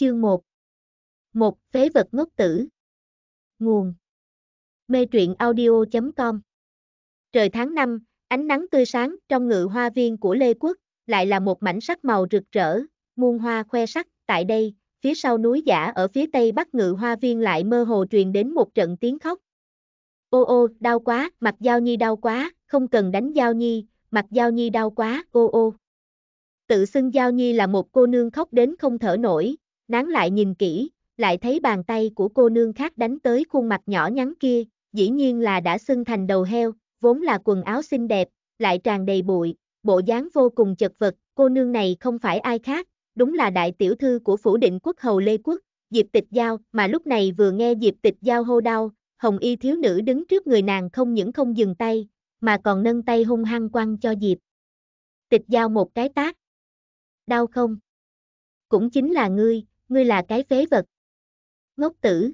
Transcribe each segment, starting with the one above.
Chương 1 Một Phế vật ngốc tử Nguồn Mê truyện audio.com Trời tháng 5, ánh nắng tươi sáng trong ngự hoa viên của Lê Quốc, lại là một mảnh sắc màu rực rỡ, muôn hoa khoe sắc, tại đây, phía sau núi giả ở phía tây bắc ngự hoa viên lại mơ hồ truyền đến một trận tiếng khóc. Ô ô, đau quá, mặt Giao Nhi đau quá, không cần đánh Giao Nhi, mặt Giao Nhi đau quá, ô ô. Tự xưng Giao Nhi là một cô nương khóc đến không thở nổi, nán lại nhìn kỹ, lại thấy bàn tay của cô nương khác đánh tới khuôn mặt nhỏ nhắn kia, dĩ nhiên là đã xưng thành đầu heo, vốn là quần áo xinh đẹp, lại tràn đầy bụi, bộ dáng vô cùng chật vật, cô nương này không phải ai khác, đúng là đại tiểu thư của phủ định quốc hầu Lê Quốc, Diệp Tịch Giao, mà lúc này vừa nghe Diệp Tịch Giao hô đau, hồng y thiếu nữ đứng trước người nàng không những không dừng tay, mà còn nâng tay hung hăng quăng cho Diệp. Tịch Giao một cái tác. Đau không? Cũng chính là ngươi, ngươi là cái phế vật. Ngốc tử.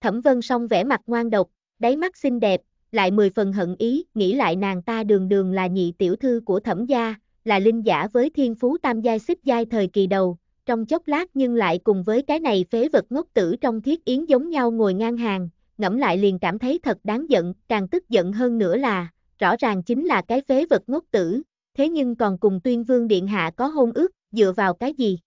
Thẩm vân song vẻ mặt ngoan độc, đáy mắt xinh đẹp, lại mười phần hận ý, nghĩ lại nàng ta đường đường là nhị tiểu thư của thẩm gia, là linh giả với thiên phú tam giai xích giai thời kỳ đầu, trong chốc lát nhưng lại cùng với cái này phế vật ngốc tử trong thiết yến giống nhau ngồi ngang hàng, ngẫm lại liền cảm thấy thật đáng giận, càng tức giận hơn nữa là, rõ ràng chính là cái phế vật ngốc tử, thế nhưng còn cùng tuyên vương điện hạ có hôn ước, dựa vào cái gì?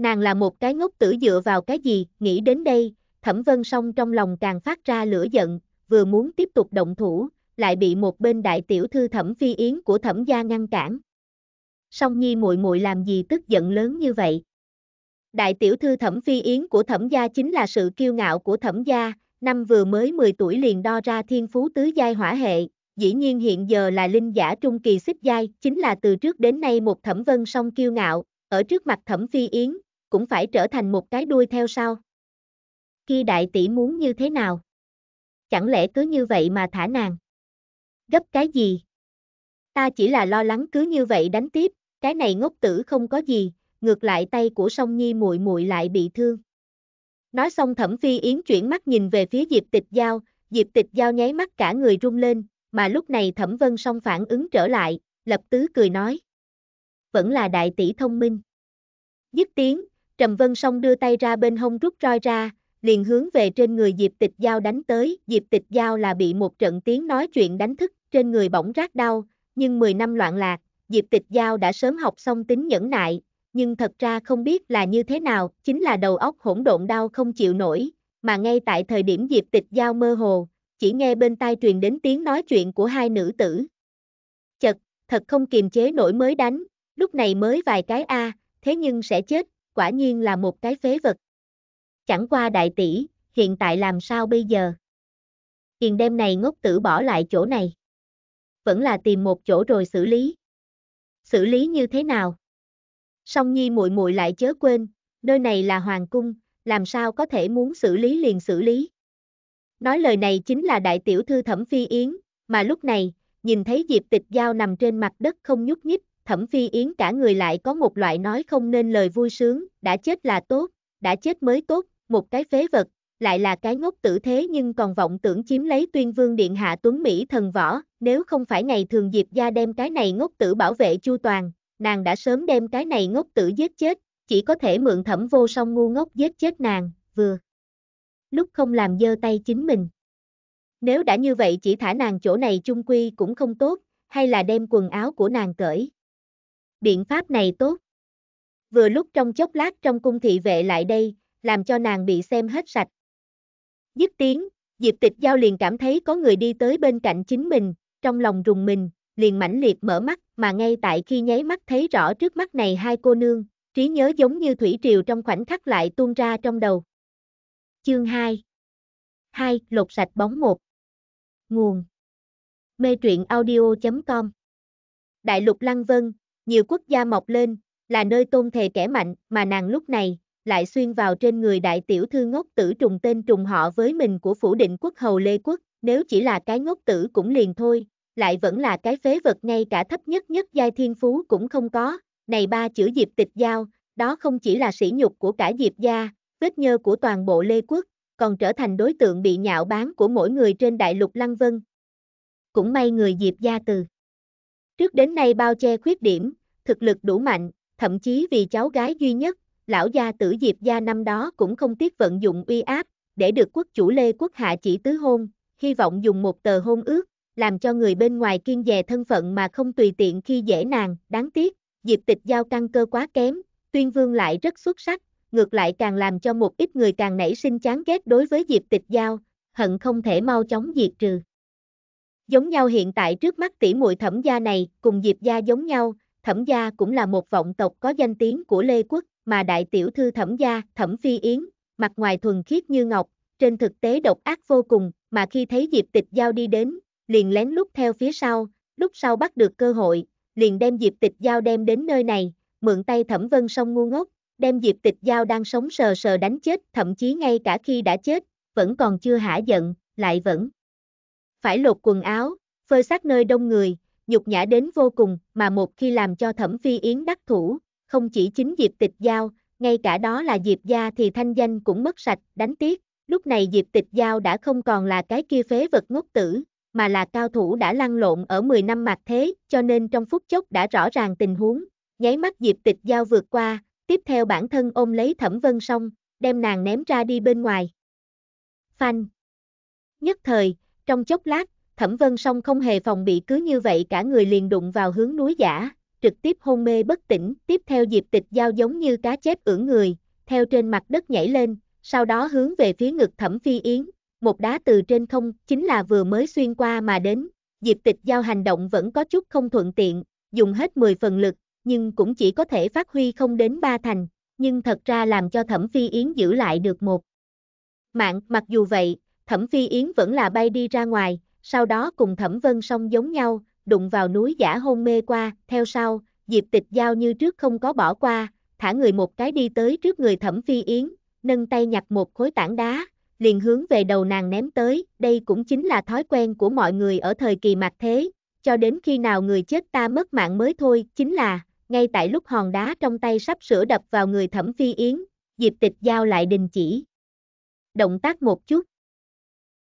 Nàng là một cái ngốc tử dựa vào cái gì, nghĩ đến đây, thẩm vân song trong lòng càng phát ra lửa giận, vừa muốn tiếp tục động thủ, lại bị một bên đại tiểu thư thẩm phi yến của thẩm gia ngăn cản. Song nhi muội muội làm gì tức giận lớn như vậy? Đại tiểu thư thẩm phi yến của thẩm gia chính là sự kiêu ngạo của thẩm gia, năm vừa mới 10 tuổi liền đo ra thiên phú tứ giai hỏa hệ, dĩ nhiên hiện giờ là linh giả trung kỳ xích giai, chính là từ trước đến nay một thẩm vân song kiêu ngạo, ở trước mặt thẩm phi yến, cũng phải trở thành một cái đuôi theo sau. Khi đại tỷ muốn như thế nào? Chẳng lẽ cứ như vậy mà thả nàng? Gấp cái gì? Ta chỉ là lo lắng cứ như vậy đánh tiếp, cái này ngốc tử không có gì, ngược lại tay của song nhi muội muội lại bị thương. Nói xong thẩm phi yến chuyển mắt nhìn về phía Diệp Tịch Giao, Diệp Tịch Giao nháy mắt cả người run lên, mà lúc này thẩm vân song phản ứng trở lại, lập tứ cười nói. Vẫn là đại tỷ thông minh. Dứt tiếng, Trầm Vân Song đưa tay ra bên hông rút roi ra, liền hướng về trên người Diệp Tịch Giao đánh tới. Diệp Tịch Giao là bị một trận tiếng nói chuyện đánh thức, trên người bỗng rát đau, nhưng 10 năm loạn lạc, Diệp Tịch Giao đã sớm học xong tính nhẫn nại, nhưng thật ra không biết là như thế nào, chính là đầu óc hỗn độn đau không chịu nổi, mà ngay tại thời điểm Diệp Tịch Giao mơ hồ, chỉ nghe bên tai truyền đến tiếng nói chuyện của hai nữ tử. Chật, thật không kiềm chế nổi mới đánh, lúc này mới vài cái a, thế nhưng sẽ chết, quả nhiên là một cái phế vật. Chẳng qua đại tỷ, hiện tại làm sao bây giờ? Kiền đêm này ngốc tử bỏ lại chỗ này. Vẫn là tìm một chỗ rồi xử lý. Xử lý như thế nào? Song Nhi muội muội lại chớ quên, nơi này là hoàng cung, làm sao có thể muốn xử lý liền xử lý. Nói lời này chính là đại tiểu thư Thẩm Phi Yến, mà lúc này, nhìn thấy Diệp Tịch Giao nằm trên mặt đất không nhúc nhích, Thẩm Phi Yến cả người lại có một loại nói không nên lời vui sướng, đã chết là tốt, đã chết mới tốt, một cái phế vật, lại là cái ngốc tử thế nhưng còn vọng tưởng chiếm lấy tuyên vương điện hạ tuấn Mỹ thần võ, nếu không phải ngày thường dịp gia đem cái này ngốc tử bảo vệ chu toàn, nàng đã sớm đem cái này ngốc tử giết chết, chỉ có thể mượn thẩm vô song ngu ngốc giết chết nàng, vừa. Lúc không làm dơ tay chính mình. Nếu đã như vậy chỉ thả nàng chỗ này chung quy cũng không tốt, hay là đem quần áo của nàng cởi biện pháp này tốt. Vừa lúc trong chốc lát trong cung thị vệ lại đây, làm cho nàng bị xem hết sạch. Dứt tiếng, Diệp Tịch Giao liền cảm thấy có người đi tới bên cạnh chính mình, trong lòng rùng mình, liền mãnh liệt mở mắt, mà ngay tại khi nháy mắt thấy rõ trước mắt này hai cô nương, trí nhớ giống như thủy triều trong khoảnh khắc lại tuôn ra trong đầu. Chương 2 2. Lột sạch bóng một Nguồn Mê truyện audio.com Đại lục Lăng Vân, nhiều quốc gia mọc lên, là nơi tôn thề kẻ mạnh mà nàng lúc này, lại xuyên vào trên người đại tiểu thư ngốc tử trùng tên trùng họ với mình của phủ định quốc hầu Lê Quốc, nếu chỉ là cái ngốc tử cũng liền thôi, lại vẫn là cái phế vật ngay cả thấp nhất nhất giai thiên phú cũng không có, này ba chữ diệp tịch giao, đó không chỉ là sỉ nhục của cả diệp gia, vết nhơ của toàn bộ Lê Quốc, còn trở thành đối tượng bị nhạo bán của mỗi người trên đại lục Lăng Vân. Cũng may người diệp gia từ. Trước đến nay bao che khuyết điểm, thực lực đủ mạnh, thậm chí vì cháu gái duy nhất, lão gia tử Diệp gia năm đó cũng không tiếc vận dụng uy áp, để được quốc chủ Lê Quốc Hạ chỉ tứ hôn, hy vọng dùng một tờ hôn ước, làm cho người bên ngoài kiên dè thân phận mà không tùy tiện khi dễ nàng, đáng tiếc, Diệp tịch giao căn cơ quá kém, tuyên vương lại rất xuất sắc, ngược lại càng làm cho một ít người càng nảy sinh chán ghét đối với Diệp tịch giao, hận không thể mau chóng diệt trừ. Giống nhau hiện tại trước mắt tỷ muội thẩm gia này, cùng Diệp gia giống nhau, thẩm gia cũng là một vọng tộc có danh tiếng của Lê Quốc, mà đại tiểu thư thẩm gia, thẩm phi yến, mặt ngoài thuần khiết như ngọc, trên thực tế độc ác vô cùng, mà khi thấy Diệp tịch giao đi đến, liền lén lút theo phía sau, lúc sau bắt được cơ hội, liền đem Diệp tịch giao đem đến nơi này, mượn tay thẩm vân sông ngu ngốc, đem Diệp tịch giao đang sống sờ sờ đánh chết, thậm chí ngay cả khi đã chết, vẫn còn chưa hả giận, lại vẫn phải lột quần áo, phơi xác nơi đông người, nhục nhã đến vô cùng mà một khi làm cho thẩm phi yến đắc thủ, không chỉ chính Diệp Tịch Giao, ngay cả đó là Diệp Gia thì thanh danh cũng mất sạch, đánh tiếc, lúc này Diệp Tịch Giao đã không còn là cái kia phế vật ngốc tử, mà là cao thủ đã lăn lộn ở 10 năm mặt thế, cho nên trong phút chốc đã rõ ràng tình huống, nháy mắt Diệp Tịch Giao vượt qua, tiếp theo bản thân ôm lấy Thẩm Vân xong, đem nàng ném ra đi bên ngoài. Phanh. Nhất thời, trong chốc lát, Thẩm Vân Song không hề phòng bị cứ như vậy cả người liền đụng vào hướng núi giả, trực tiếp hôn mê bất tỉnh, tiếp theo Diệp Tịch Giao giống như cá chép ưỡn người, theo trên mặt đất nhảy lên, sau đó hướng về phía ngực Thẩm Phi Yến, một đá từ trên không chính là vừa mới xuyên qua mà đến, Diệp Tịch Giao hành động vẫn có chút không thuận tiện, dùng hết 10 phần lực, nhưng cũng chỉ có thể phát huy không đến ba thành, nhưng thật ra làm cho Thẩm Phi Yến giữ lại được một mạng, mặc dù vậy, Thẩm Phi Yến vẫn là bay đi ra ngoài, sau đó cùng Thẩm Vân Song giống nhau, đụng vào núi giả hôn mê qua, theo sau, Diệp Tịch Giao như trước không có bỏ qua, thả người một cái đi tới trước người Thẩm Phi Yến, nâng tay nhặt một khối tảng đá, liền hướng về đầu nàng ném tới, đây cũng chính là thói quen của mọi người ở thời kỳ mạc thế, cho đến khi nào người chết ta mất mạng mới thôi, chính là, ngay tại lúc hòn đá trong tay sắp sửa đập vào người Thẩm Phi Yến, Diệp Tịch Giao lại đình chỉ. Động tác một chút,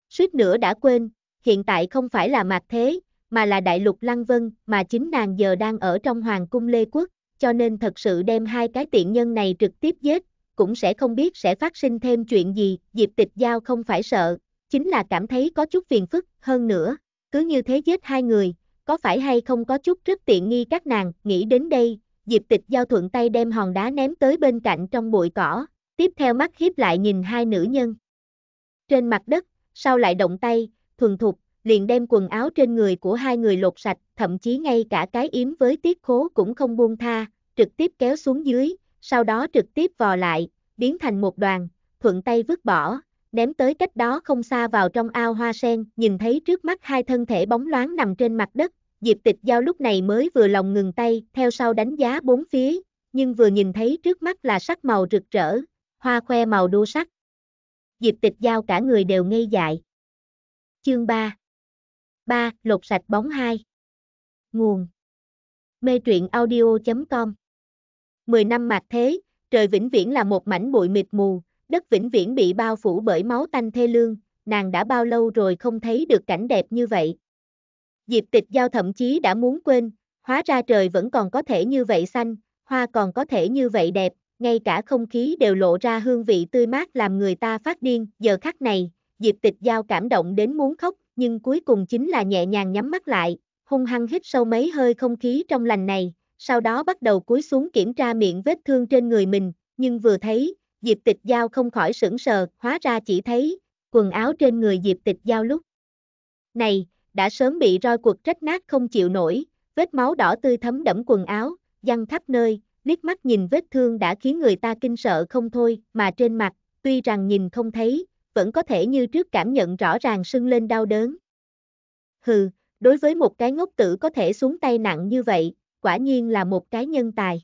suýt nữa đã quên, hiện tại không phải là mạc thế, mà là đại lục Lăng Vân, mà chính nàng giờ đang ở trong Hoàng cung Lê Quốc, cho nên thật sự đem hai cái tiện nhân này trực tiếp giết, cũng sẽ không biết sẽ phát sinh thêm chuyện gì, Diệp Tịch Giao không phải sợ, chính là cảm thấy có chút phiền phức, hơn nữa, cứ như thế giết hai người, có phải hay không có chút rất tiện nghi các nàng, nghĩ đến đây, Diệp Tịch Giao thuận tay đem hòn đá ném tới bên cạnh trong bụi cỏ, tiếp theo mắt hiếp lại nhìn hai nữ nhân. Trên mặt đất, sau lại động tay, thuần thục, liền đem quần áo trên người của hai người lột sạch, thậm chí ngay cả cái yếm với tiết khố cũng không buông tha, trực tiếp kéo xuống dưới, sau đó trực tiếp vò lại, biến thành một đoàn, thuận tay vứt bỏ, ném tới cách đó không xa vào trong ao hoa sen, nhìn thấy trước mắt hai thân thể bóng loáng nằm trên mặt đất, Diệp tịch giao lúc này mới vừa lòng ngừng tay, theo sau đánh giá bốn phía, nhưng vừa nhìn thấy trước mắt là sắc màu rực rỡ, hoa khoe màu đua sắc, Diệp tịch giao cả người đều ngây dại. Chương 3 3. Lột sạch bóng 2 Nguồn Mê truyện audio.com 10 năm mạc thế, trời vĩnh viễn là một mảnh bụi mịt mù, đất vĩnh viễn bị bao phủ bởi máu tanh thê lương, nàng đã bao lâu rồi không thấy được cảnh đẹp như vậy. Diệp tịch giao thậm chí đã muốn quên, hóa ra trời vẫn còn có thể như vậy xanh, hoa còn có thể như vậy đẹp, ngay cả không khí đều lộ ra hương vị tươi mát làm người ta phát điên, giờ khắc này, Diệp Tịch Giao cảm động đến muốn khóc, nhưng cuối cùng chính là nhẹ nhàng nhắm mắt lại, hung hăng hít sâu mấy hơi không khí trong lành này, sau đó bắt đầu cúi xuống kiểm tra miệng vết thương trên người mình, nhưng vừa thấy, Diệp Tịch Giao không khỏi sững sờ, hóa ra chỉ thấy, quần áo trên người Diệp Tịch Giao lúc này, đã sớm bị roi cuột rách nát không chịu nổi, vết máu đỏ tươi thấm đẫm quần áo, văng khắp nơi, liếc mắt nhìn vết thương đã khiến người ta kinh sợ không thôi, mà trên mặt, tuy rằng nhìn không thấy, vẫn có thể như trước cảm nhận rõ ràng sưng lên đau đớn. Hừ, đối với một cái ngốc tử có thể xuống tay nặng như vậy, quả nhiên là một cái nhân tài.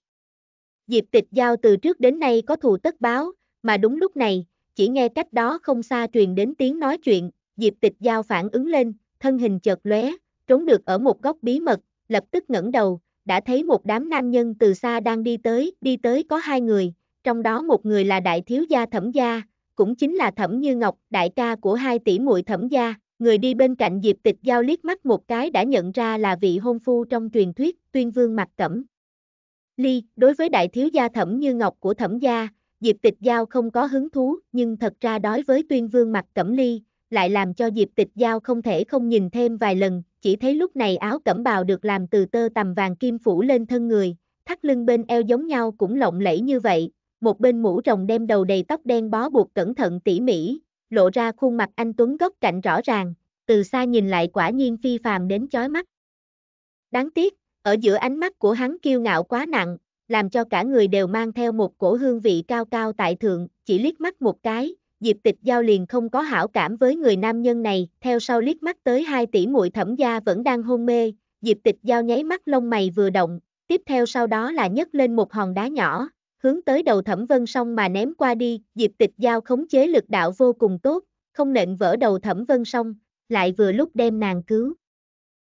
Diệp tịch giao từ trước đến nay có thù tất báo, mà đúng lúc này, chỉ nghe cách đó không xa truyền đến tiếng nói chuyện, Diệp tịch giao phản ứng lên, thân hình chợt lóe, trốn được ở một góc bí mật, lập tức ngẩng đầu, đã thấy một đám nam nhân từ xa đang đi tới, đi tới có hai người, trong đó một người là đại thiếu gia thẩm gia, cũng chính là thẩm như ngọc, đại ca của hai tỷ muội thẩm gia, người đi bên cạnh diệp tịch giao liếc mắt một cái đã nhận ra là vị hôn phu trong truyền thuyết, tuyên vương mặt cẩm. Ly, đối với đại thiếu gia thẩm như ngọc của thẩm gia, Diệp Tịch Giao không có hứng thú, nhưng thật ra đối với tuyên vương mặt cẩm ly, lại làm cho Diệp Tịch Giao không thể không nhìn thêm vài lần, chỉ thấy lúc này áo cẩm bào được làm từ tơ tầm vàng kim phủ lên thân người, thắt lưng bên eo giống nhau cũng lộng lẫy như vậy, một bên mũ rồng đem đầu đầy tóc đen bó buộc cẩn thận tỉ mỉ, lộ ra khuôn mặt anh Tuấn góc cạnh rõ ràng, từ xa nhìn lại quả nhiên phi phàm đến chói mắt. Đáng tiếc, ở giữa ánh mắt của hắn kiêu ngạo quá nặng, làm cho cả người đều mang theo một cổ hương vị cao cao tại thượng, chỉ liếc mắt một cái, Diệp Tịch Giao liền không có hảo cảm với người nam nhân này, theo sau liếc mắt tới hai tỷ muội thẩm gia vẫn đang hôn mê, Diệp Tịch Giao nháy mắt lông mày vừa động, tiếp theo sau đó là nhấc lên một hòn đá nhỏ, hướng tới đầu thẩm vân song mà ném qua đi, Diệp Tịch Giao khống chế lực đạo vô cùng tốt, không nện vỡ đầu thẩm vân song, lại vừa lúc đem nàng cứu.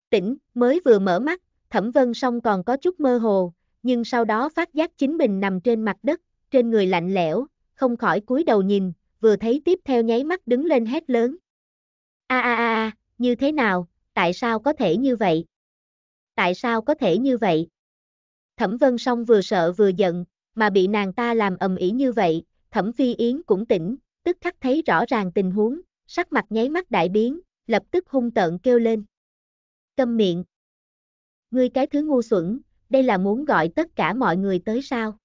Tỉnh, mới vừa mở mắt, thẩm vân song còn có chút mơ hồ, nhưng sau đó phát giác chính mình nằm trên mặt đất, trên người lạnh lẽo, không khỏi cúi đầu nhìn, vừa thấy tiếp theo nháy mắt đứng lên hét lớn. A a a như thế nào, tại sao có thể như vậy? Tại sao có thể như vậy? Thẩm Vân Song vừa sợ vừa giận, mà bị nàng ta làm ầm ĩ như vậy, Thẩm Phi Yến cũng tỉnh, tức khắc thấy rõ ràng tình huống, sắc mặt nháy mắt đại biến, lập tức hung tợn kêu lên. Câm miệng. Ngươi cái thứ ngu xuẩn, đây là muốn gọi tất cả mọi người tới sao?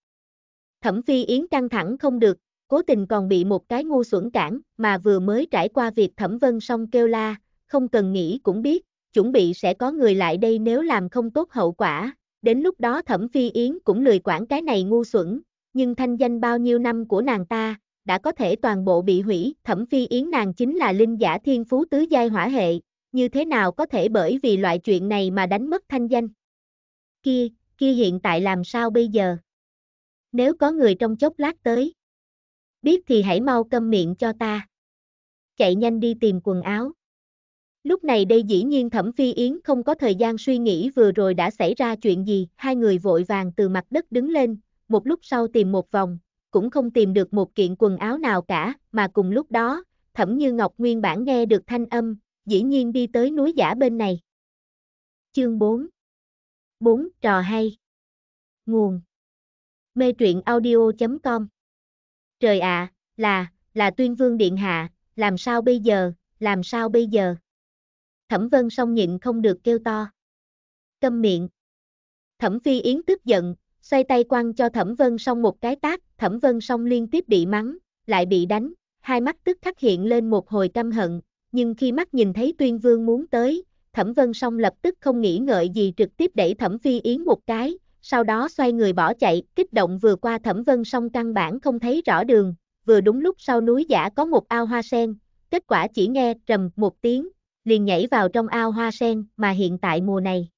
Thẩm Phi Yến căng thẳng không được, cố tình còn bị một cái ngu xuẩn cản, mà vừa mới trải qua việc thẩm vân xong kêu la, không cần nghĩ cũng biết, chuẩn bị sẽ có người lại đây nếu làm không tốt hậu quả, đến lúc đó thẩm phi yến cũng lười quản cái này ngu xuẩn, nhưng thanh danh bao nhiêu năm của nàng ta, đã có thể toàn bộ bị hủy, thẩm phi yến nàng chính là linh giả thiên phú tứ giai hỏa hệ, như thế nào có thể bởi vì loại chuyện này mà đánh mất thanh danh. Kia, kia hiện tại làm sao bây giờ? Nếu có người trong chốc lát tới, Biết thì hãy mau câm miệng cho ta. Chạy nhanh đi tìm quần áo. Lúc này đây dĩ nhiên Thẩm Phi Yến không có thời gian suy nghĩ vừa rồi đã xảy ra chuyện gì, hai người vội vàng từ mặt đất đứng lên, một lúc sau tìm một vòng, cũng không tìm được một kiện quần áo nào cả, mà cùng lúc đó, Thẩm Như Ngọc nguyên bản nghe được thanh âm, dĩ nhiên đi tới núi giả bên này. Chương 4 4. Trò hay Nguồn Mê truyện audio.com trời ạ, là, là tuyên vương điện hạ, làm sao bây giờ, làm sao bây giờ. Thẩm vân song nhịn không được kêu to. Câm miệng. Thẩm phi yến tức giận, xoay tay quăng cho thẩm vân song một cái tác, thẩm vân song liên tiếp bị mắng, lại bị đánh, hai mắt tức khắc hiện lên một hồi căm hận, nhưng khi mắt nhìn thấy tuyên vương muốn tới, thẩm vân song lập tức không nghĩ ngợi gì trực tiếp đẩy thẩm phi yến một cái, sau đó xoay người bỏ chạy, kích động vừa qua thẩm vân song căn bản không thấy rõ đường, vừa đúng lúc sau núi giả có một ao hoa sen, kết quả chỉ nghe trầm một tiếng, liền nhảy vào trong ao hoa sen mà hiện tại mùa này.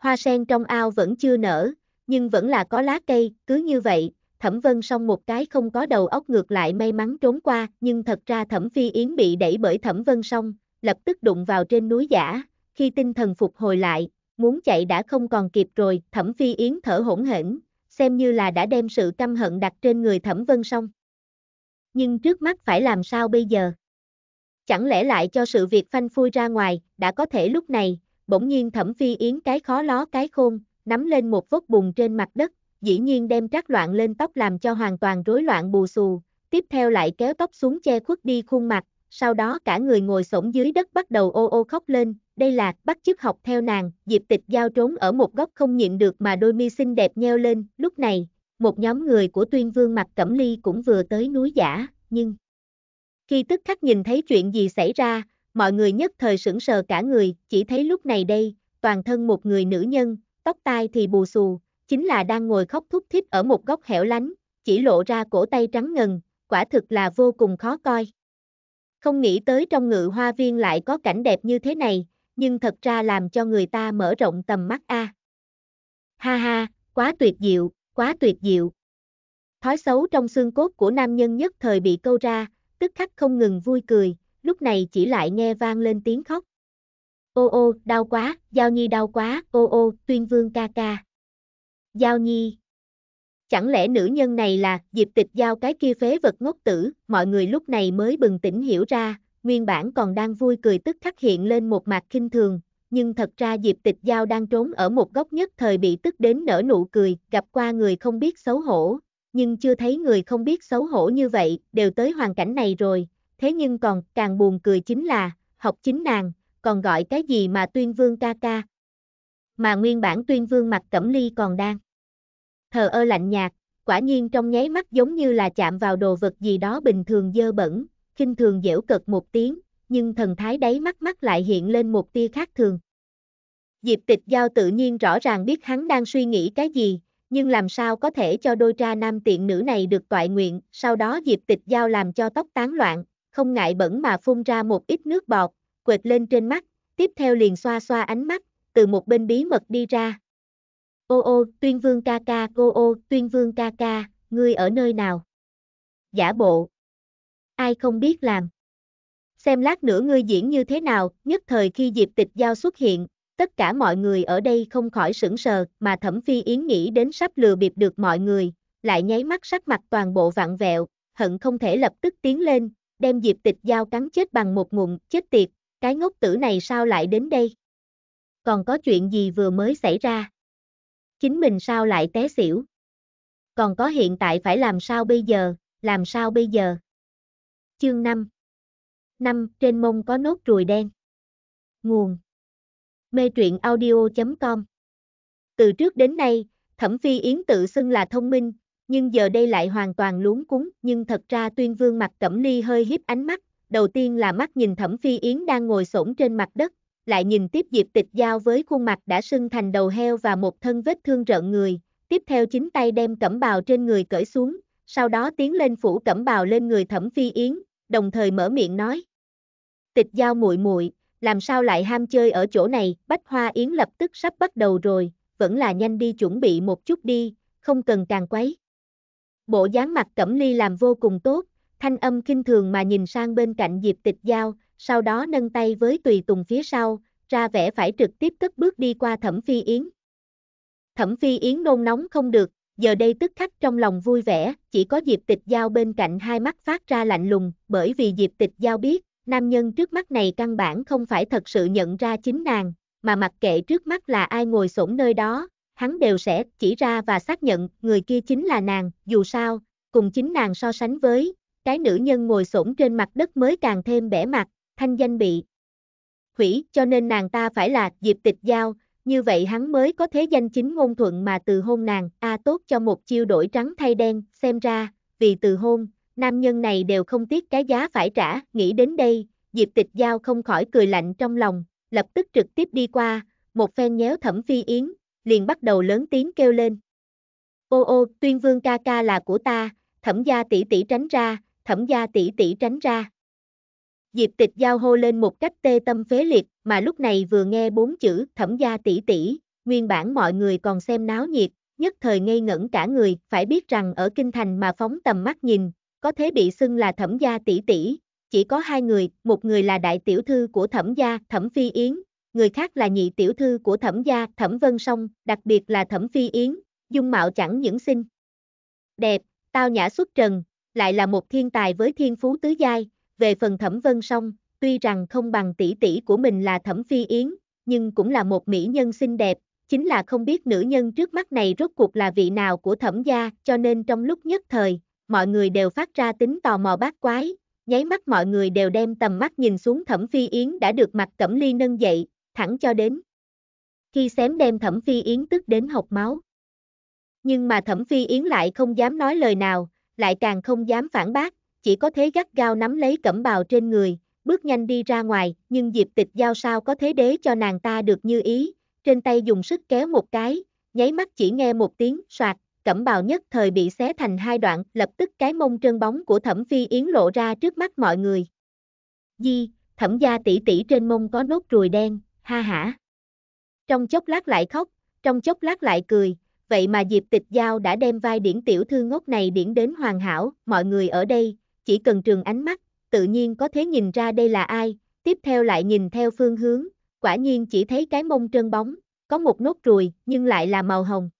Hoa sen trong ao vẫn chưa nở, nhưng vẫn là có lá cây, cứ như vậy, thẩm vân song một cái không có đầu óc ngược lại may mắn trốn qua, nhưng thật ra thẩm phi yến bị đẩy bởi thẩm vân song, lập tức đụng vào trên núi giả, khi tinh thần phục hồi lại, muốn chạy đã không còn kịp rồi, thẩm phi yến thở hỗn hển, xem như là đã đem sự căm hận đặt trên người thẩm vân xong. Nhưng trước mắt phải làm sao bây giờ? Chẳng lẽ lại cho sự việc phanh phui ra ngoài, đã có thể lúc này, bỗng nhiên thẩm phi yến cái khó ló cái khôn, nắm lên một vốt bùn trên mặt đất, dĩ nhiên đem trác loạn lên tóc làm cho hoàn toàn rối loạn bù xù, tiếp theo lại kéo tóc xuống che khuất đi khuôn mặt, sau đó cả người ngồi xổm dưới đất bắt đầu ô ô khóc lên, đây là bắt chức học theo nàng, Diệp Tịch Giao trốn ở một góc không nhịn được mà đôi mi xinh đẹp nheo lên, lúc này, một nhóm người của tuyên vương mặt cẩm ly cũng vừa tới núi giả, nhưng khi tức khắc nhìn thấy chuyện gì xảy ra, mọi người nhất thời sững sờ cả người, chỉ thấy lúc này đây, toàn thân một người nữ nhân, tóc tai thì bù xù, chính là đang ngồi khóc thúc thích ở một góc hẻo lánh, chỉ lộ ra cổ tay trắng ngần, quả thực là vô cùng khó coi. Không nghĩ tới trong ngự hoa viên lại có cảnh đẹp như thế này, nhưng thật ra làm cho người ta mở rộng tầm mắt a. Ha ha, quá tuyệt diệu, quá tuyệt diệu. Thói xấu trong xương cốt của nam nhân nhất thời bị câu ra, tức khắc không ngừng vui cười, lúc này chỉ lại nghe vang lên tiếng khóc. Ô ô, đau quá, Giao Nhi đau quá, ô ô, Tuyên Vương ca ca. Giao Nhi. Chẳng lẽ nữ nhân này là Diệp Tịch Giao cái kia phế vật ngốc tử, mọi người lúc này mới bừng tỉnh hiểu ra, nguyên bản còn đang vui cười tức khắc hiện lên một mặt kinh thường, nhưng thật ra Diệp Tịch Giao đang trốn ở một góc nhất thời bị tức đến nở nụ cười, gặp qua người không biết xấu hổ, nhưng chưa thấy người không biết xấu hổ như vậy, đều tới hoàn cảnh này rồi, thế nhưng còn càng buồn cười chính là, học chính nàng, còn gọi cái gì mà tuyên vương ca ca. Mà nguyên bản tuyên vương mặt cẩm ly còn đang thờ ơ lạnh nhạt, quả nhiên trong nháy mắt giống như là chạm vào đồ vật gì đó bình thường dơ bẩn, khinh thường dễu cợt một tiếng, nhưng thần thái đáy mắt mắt lại hiện lên một tia khác thường. Diệp tịch giao tự nhiên rõ ràng biết hắn đang suy nghĩ cái gì, nhưng làm sao có thể cho đôi tra nam tiện nữ này được toại nguyện, sau đó Diệp tịch giao làm cho tóc tán loạn, không ngại bẩn mà phun ra một ít nước bọt, quệt lên trên mắt, tiếp theo liền xoa xoa ánh mắt, từ một bên bí mật đi ra. Ô ô, tuyên vương ca ca, ô ô, tuyên vương ca ca, ngươi ở nơi nào? Giả bộ. Ai không biết làm. Xem lát nữa ngươi diễn như thế nào, nhất thời khi Diệp Tịch Giao xuất hiện, tất cả mọi người ở đây không khỏi sững sờ, mà Thẩm Phi Yến nghĩ đến sắp lừa bịp được mọi người, lại nháy mắt sắc mặt toàn bộ vặn vẹo, hận không thể lập tức tiến lên, đem Diệp Tịch Giao cắn chết bằng một ngụm, chết tiệt, cái ngốc tử này sao lại đến đây? Còn có chuyện gì vừa mới xảy ra? chính mình sao lại té xỉu. Còn có hiện tại phải làm sao bây giờ, làm sao bây giờ. Chương 5 5. Trên mông có nốt ruồi đen. Nguồn Mê truyện audio.com Từ trước đến nay, Thẩm Phi Yến tự xưng là thông minh, nhưng giờ đây lại hoàn toàn luống cúng, nhưng thật ra tuyên vương mặt cẩm ly hơi hiếp ánh mắt, đầu tiên là mắt nhìn Thẩm Phi Yến đang ngồi xổm trên mặt đất, lại nhìn tiếp Diệp Tịch Giao với khuôn mặt đã sưng thành đầu heo và một thân vết thương rợn người, tiếp theo chính tay đem cẩm bào trên người cởi xuống, sau đó tiến lên phủ cẩm bào lên người Thẩm Phi Yến, đồng thời mở miệng nói: "Tịch Giao muội muội, làm sao lại ham chơi ở chỗ này, Bách Hoa Yến lập tức sắp bắt đầu rồi, vẫn là nhanh đi chuẩn bị một chút đi, không cần càng quấy." Bộ dáng mặt Cẩm Ly làm vô cùng tốt, thanh âm kinh thường mà nhìn sang bên cạnh Diệp Tịch Giao, sau đó nâng tay với tùy tùng phía sau, ra vẻ phải trực tiếp cất bước đi qua Thẩm Phi Yến. Thẩm Phi Yến nôn nóng không được, giờ đây tức khắc trong lòng vui vẻ, chỉ có Diệp Tịch Giao bên cạnh hai mắt phát ra lạnh lùng, bởi vì Diệp Tịch Giao biết, nam nhân trước mắt này căn bản không phải thật sự nhận ra chính nàng, mà mặc kệ trước mắt là ai ngồi sổn nơi đó, hắn đều sẽ chỉ ra và xác nhận người kia chính là nàng, dù sao, cùng chính nàng so sánh với, cái nữ nhân ngồi sổn trên mặt đất mới càng thêm bẻ mặt, thanh danh bị hủy, cho nên nàng ta phải là Diệp Tịch Giao, như vậy hắn mới có thế danh chính ngôn thuận mà từ hôn nàng, a à, tốt cho một chiêu đổi trắng thay đen, xem ra, vì từ hôn, nam nhân này đều không tiếc cái giá phải trả, nghĩ đến đây, Diệp Tịch Giao không khỏi cười lạnh trong lòng, lập tức trực tiếp đi qua, một phen nhéo thẩm phi yến, liền bắt đầu lớn tiếng kêu lên. Ô ô, tuyên vương ca ca là của ta, thẩm gia tỷ tỷ tránh ra, thẩm gia tỷ tỷ tránh ra. Diệp tịch giao hô lên một cách tê tâm phế liệt, mà lúc này vừa nghe bốn chữ thẩm gia tỷ tỷ, nguyên bản mọi người còn xem náo nhiệt, nhất thời ngây ngẩn cả người, phải biết rằng ở kinh thành mà phóng tầm mắt nhìn, có thế bị xưng là thẩm gia tỷ tỷ, chỉ có hai người, một người là đại tiểu thư của thẩm gia, thẩm phi yến, người khác là nhị tiểu thư của thẩm gia, thẩm vân song, đặc biệt là thẩm phi yến, dung mạo chẳng những xinh. Đẹp, tao nhã xuất trần, lại là một thiên tài với thiên phú tứ giai, về phần Thẩm Vân Song, tuy rằng không bằng tỷ tỷ của mình là Thẩm Phi Yến, nhưng cũng là một mỹ nhân xinh đẹp, chính là không biết nữ nhân trước mắt này rốt cuộc là vị nào của Thẩm gia, cho nên trong lúc nhất thời, mọi người đều phát ra tính tò mò bát quái, nháy mắt mọi người đều đem tầm mắt nhìn xuống Thẩm Phi Yến đã được mặt Cẩm Ly nâng dậy, thẳng cho đến khi xém đem Thẩm Phi Yến tức đến học máu. Nhưng mà Thẩm Phi Yến lại không dám nói lời nào, lại càng không dám phản bác, chỉ có thế gắt gao nắm lấy cẩm bào trên người, bước nhanh đi ra ngoài, nhưng Diệp Tịch Giao sao có thế đế cho nàng ta được như ý, trên tay dùng sức kéo một cái, nháy mắt chỉ nghe một tiếng soạt, cẩm bào nhất thời bị xé thành hai đoạn, lập tức cái mông trơn bóng của Thẩm Phi Yến lộ ra trước mắt mọi người. Di, Thẩm gia tỷ tỷ trên mông có nốt ruồi đen, ha hả. Trong chốc lát lại khóc, trong chốc lát lại cười, vậy mà Diệp Tịch Giao đã đem vai điển tiểu thư ngốc này điển đến hoàn hảo, mọi người ở đây, chỉ cần trường ánh mắt, tự nhiên có thể nhìn ra đây là ai, tiếp theo lại nhìn theo phương hướng, quả nhiên chỉ thấy cái mông trơn bóng, có một nốt ruồi nhưng lại là màu hồng.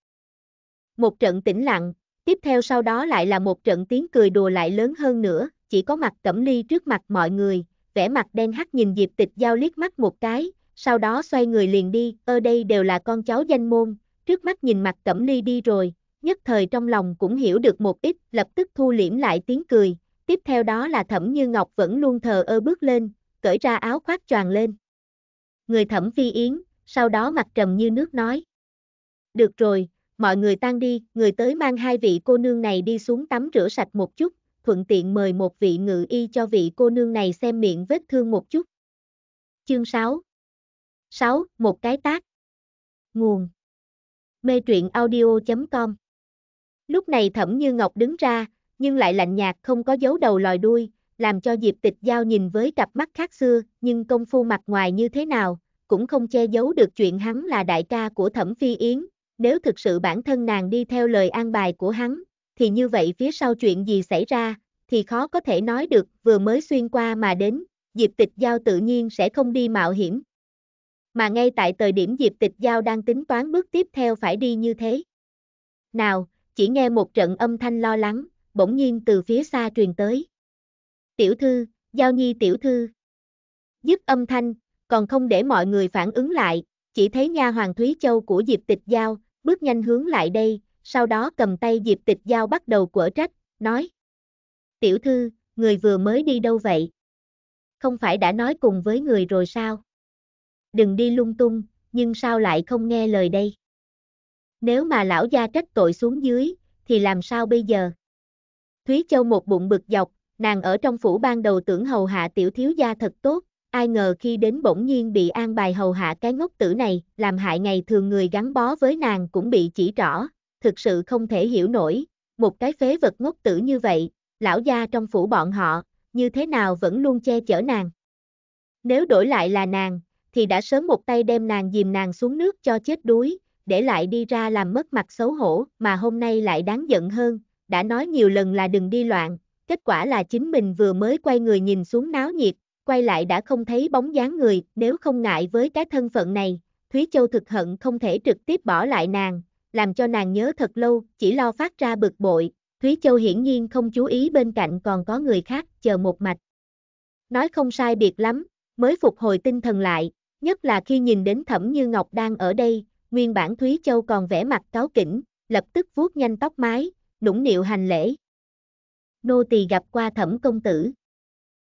Một trận tĩnh lặng, tiếp theo sau đó lại là một trận tiếng cười đùa lại lớn hơn nữa, chỉ có mặt cẩm ly trước mặt mọi người, vẻ mặt đen hắt nhìn Diệp Tịch Giao liếc mắt một cái, sau đó xoay người liền đi, ở đây đều là con cháu danh môn, trước mắt nhìn mặt cẩm ly đi rồi, nhất thời trong lòng cũng hiểu được một ít, lập tức thu liễm lại tiếng cười, Tiếp theo đó là Thẩm Như Ngọc vẫn luôn thờ ơ bước lên, cởi ra áo khoác choàng lên. Người Thẩm Phi Yến, sau đó mặt trầm như nước nói. Được rồi, mọi người tan đi, người tới mang hai vị cô nương này đi xuống tắm rửa sạch một chút, thuận tiện mời một vị ngự y cho vị cô nương này xem miệng vết thương một chút. Chương 6 6. Một cái tác Nguồn Mê truyện audio.com Lúc này Thẩm Như Ngọc đứng ra, nhưng lại lạnh nhạt không có dấu đầu lòi đuôi, làm cho Diệp Tịch Giao nhìn với cặp mắt khác xưa, nhưng công phu mặt ngoài như thế nào, cũng không che giấu được chuyện hắn là đại ca của Thẩm Phi Yến, nếu thực sự bản thân nàng đi theo lời an bài của hắn, thì như vậy phía sau chuyện gì xảy ra, thì khó có thể nói được, vừa mới xuyên qua mà đến, Diệp Tịch Giao tự nhiên sẽ không đi mạo hiểm. Mà ngay tại thời điểm Diệp Tịch Giao đang tính toán bước tiếp theo phải đi như thế. Nào, chỉ nghe một trận âm thanh lo lắng, bỗng nhiên từ phía xa truyền tới. Tiểu thư, giao nhi tiểu thư. Dứt âm thanh, còn không để mọi người phản ứng lại, chỉ thấy nha hoàng Thúy Châu của Diệp Tịch Giao, bước nhanh hướng lại đây, sau đó cầm tay Diệp Tịch Giao bắt đầu quở trách, nói. Tiểu thư, người vừa mới đi đâu vậy? Không phải đã nói cùng với người rồi sao? Đừng đi lung tung, nhưng sao lại không nghe lời đây? Nếu mà lão gia trách tội xuống dưới, thì làm sao bây giờ? Thúy Châu một bụng bực dọc, nàng ở trong phủ ban đầu tưởng hầu hạ tiểu thiếu gia thật tốt, ai ngờ khi đến bỗng nhiên bị an bài hầu hạ cái ngốc tử này, làm hại ngày thường người gắn bó với nàng cũng bị chỉ trỏ, thực sự không thể hiểu nổi, một cái phế vật ngốc tử như vậy, lão gia trong phủ bọn họ, như thế nào vẫn luôn che chở nàng. Nếu đổi lại là nàng, thì đã sớm một tay đem nàng dìm nàng xuống nước cho chết đuối, để lại đi ra làm mất mặt xấu hổ, mà hôm nay lại đáng giận hơn, đã nói nhiều lần là đừng đi loạn, kết quả là chính mình vừa mới quay người nhìn xuống náo nhiệt, quay lại đã không thấy bóng dáng người, nếu không ngại với cái thân phận này, Thúy Châu thực hận không thể trực tiếp bỏ lại nàng, làm cho nàng nhớ thật lâu, chỉ lo phát ra bực bội, Thúy Châu hiển nhiên không chú ý bên cạnh còn có người khác, chờ một mạch. Nói không sai biệt lắm, mới phục hồi tinh thần lại, nhất là khi nhìn đến Thẩm Như Ngọc đang ở đây, nguyên bản Thúy Châu còn vẻ mặt cáo kỉnh, lập tức vuốt nhanh tóc mái, nũng nịu hành lễ. Nô tỳ gặp qua thẩm công tử.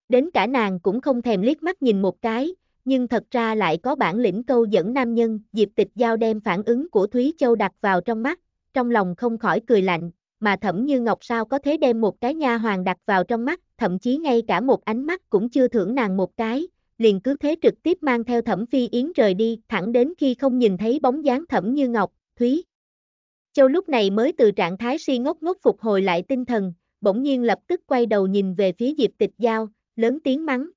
Đến cả nàng cũng không thèm liếc mắt nhìn một cái, nhưng thật ra lại có bản lĩnh câu dẫn nam nhân, Diệp Tịch Giao đem phản ứng của Thúy Châu đặt vào trong mắt, trong lòng không khỏi cười lạnh, mà thẩm như ngọc sao có thế đem một cái nha hoàng đặt vào trong mắt, thậm chí ngay cả một ánh mắt cũng chưa thưởng nàng một cái, liền cứ thế trực tiếp mang theo thẩm phi yến rời đi, thẳng đến khi không nhìn thấy bóng dáng thẩm như ngọc, Thúy Châu lúc này mới từ trạng thái si ngốc ngốc phục hồi lại tinh thần, bỗng nhiên lập tức quay đầu nhìn về phía Diệp Tịch Giao, lớn tiếng mắng.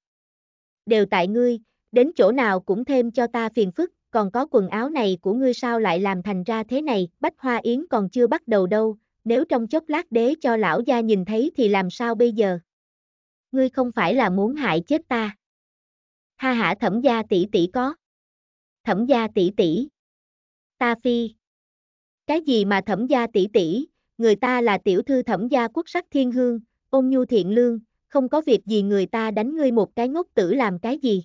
Đều tại ngươi, đến chỗ nào cũng thêm cho ta phiền phức, còn có quần áo này của ngươi sao lại làm thành ra thế này, Bách Hoa Yến còn chưa bắt đầu đâu, nếu trong chốc lát đế cho lão gia nhìn thấy thì làm sao bây giờ? Ngươi không phải là muốn hại chết ta. Ha hả thẩm gia tỷ tỷ có. Thẩm gia tỷ tỷ. Ta phi, cái gì mà thẩm gia tỷ tỷ, người ta là tiểu thư thẩm gia quốc sắc thiên hương, ôn nhu thiện lương, không có việc gì người ta đánh ngươi một cái ngốc tử làm cái gì.